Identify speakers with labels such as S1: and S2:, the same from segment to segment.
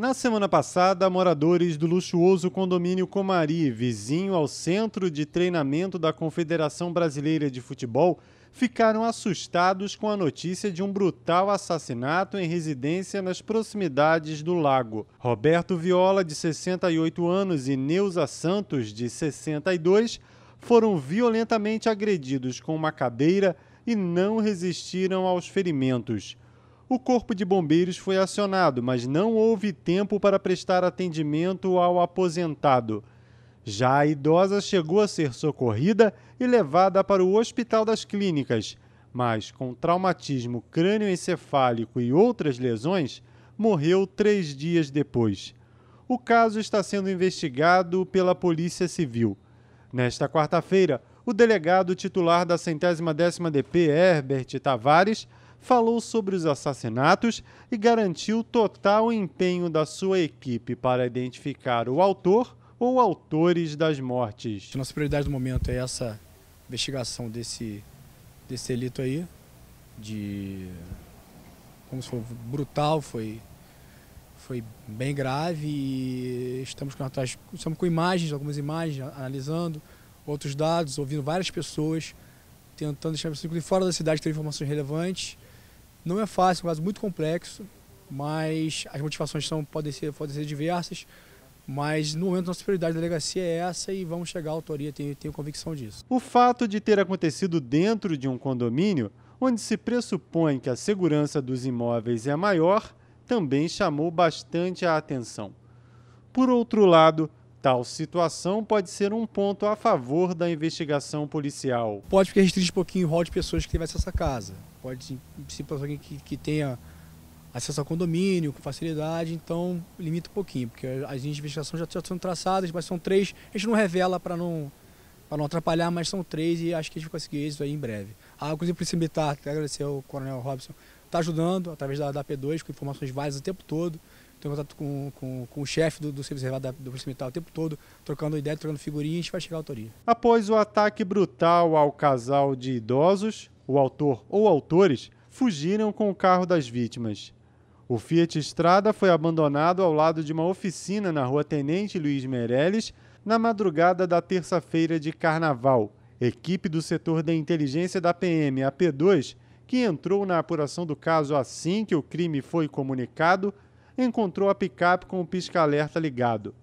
S1: Na semana passada, moradores do luxuoso condomínio Comari, vizinho ao centro de treinamento da Confederação Brasileira de Futebol, ficaram assustados com a notícia de um brutal assassinato em residência nas proximidades do lago. Roberto Viola, de 68 anos, e Neuza Santos, de 62, foram violentamente agredidos com uma cadeira e não resistiram aos ferimentos o Corpo de Bombeiros foi acionado, mas não houve tempo para prestar atendimento ao aposentado. Já a idosa chegou a ser socorrida e levada para o Hospital das Clínicas, mas com traumatismo crânioencefálico e outras lesões, morreu três dias depois. O caso está sendo investigado pela Polícia Civil. Nesta quarta-feira, o delegado titular da centésima décima DP, Herbert Tavares, falou sobre os assassinatos e garantiu total empenho da sua equipe para identificar o autor ou autores das mortes. Nossa prioridade do momento é essa investigação desse, desse delito aí,
S2: de como se for brutal, foi, foi bem grave e estamos com, estamos com imagens, algumas imagens, analisando outros dados, ouvindo várias pessoas, tentando deixar a pessoa fora da cidade ter informações relevantes não é fácil, é um caso muito complexo, mas as motivações são, podem, ser, podem ser diversas. Mas no momento, nossa prioridade da delegacia é essa e vamos chegar à autoria, tenho, tenho convicção disso.
S1: O fato de ter acontecido dentro de um condomínio, onde se pressupõe que a segurança dos imóveis é maior, também chamou bastante a atenção. Por outro lado, Tal situação pode ser um ponto a favor da investigação policial. Pode porque restringe um pouquinho o rol de pessoas que tivesse acesso casa.
S2: Pode ser para alguém que, que tenha acesso ao condomínio com facilidade, então limita um pouquinho, porque as investigações já, já sendo traçadas, mas são três, a gente não revela para não, não atrapalhar, mas são três e acho que a gente vai conseguir êxito aí em breve. A Cozinha Polícia Militar, agradecer ao Coronel Robson, está ajudando através da, da P2 com informações válidas o tempo todo, Estou em contato com, com, com o chefe do, do, serviço reservado da, do Polícia Militar o tempo todo, trocando ideia, trocando figurinha, a gente vai chegar à autoria.
S1: Após o ataque brutal ao casal de idosos, o autor ou autores fugiram com o carro das vítimas. O Fiat Estrada foi abandonado ao lado de uma oficina na rua Tenente Luiz Meirelles na madrugada da terça-feira de Carnaval. Equipe do setor da inteligência da PM, a P2, que entrou na apuração do caso assim que o crime foi comunicado, encontrou a picape com o pisca-alerta ligado.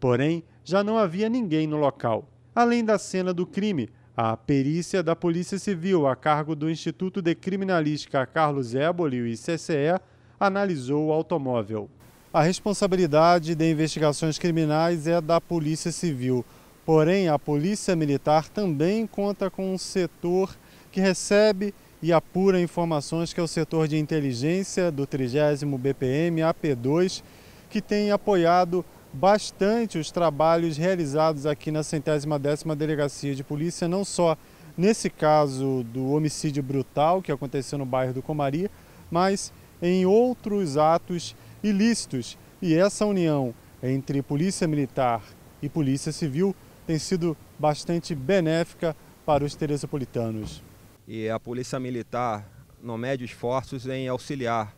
S1: Porém, já não havia ninguém no local. Além da cena do crime, a perícia da Polícia Civil, a cargo do Instituto de Criminalística Carlos Éboli, o ICCE, analisou o automóvel. A responsabilidade de investigações criminais é da Polícia Civil. Porém, a Polícia Militar também conta com um setor que recebe e apura informações que é o setor de inteligência do 30 BPM AP2, que tem apoiado bastante os trabalhos realizados aqui na centésima décima delegacia de polícia, não só nesse caso do homicídio brutal que aconteceu no bairro do Comari, mas em outros atos ilícitos. E essa união entre polícia militar e polícia civil tem sido bastante benéfica para os teresopolitanos
S3: e a Polícia Militar não mede esforços em auxiliar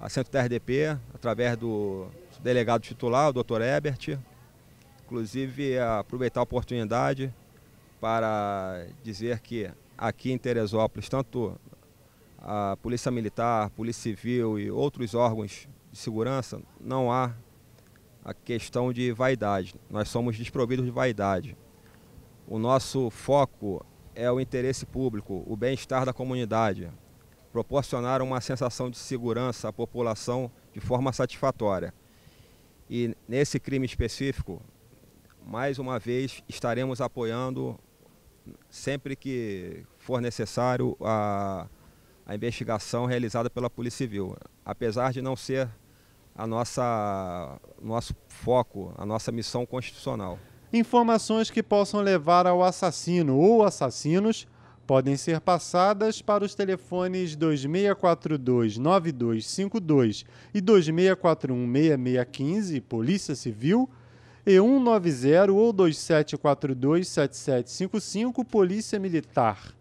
S3: a Centro TRDp através do delegado titular, o Dr. Ebert, inclusive aproveitar a oportunidade para dizer que aqui em Teresópolis, tanto a Polícia Militar, Polícia Civil e outros órgãos de segurança, não há a questão de vaidade. Nós somos desprovidos de vaidade. O nosso foco é o interesse público, o bem-estar da comunidade, proporcionar uma sensação de segurança à população de forma satisfatória. E nesse crime específico, mais uma vez estaremos apoiando sempre que for necessário a, a investigação realizada pela Polícia Civil, apesar de não ser a nossa nosso foco, a nossa missão constitucional.
S1: Informações que possam levar ao assassino ou assassinos podem ser passadas para os telefones 2642-9252 e 2641-6615, Polícia Civil, e 190 ou 2742-7755, Polícia Militar.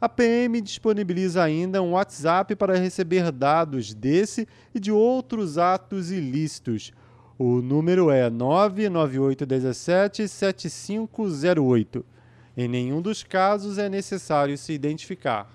S1: A PM disponibiliza ainda um WhatsApp para receber dados desse e de outros atos ilícitos. O número é 998177508. Em nenhum dos casos é necessário se identificar.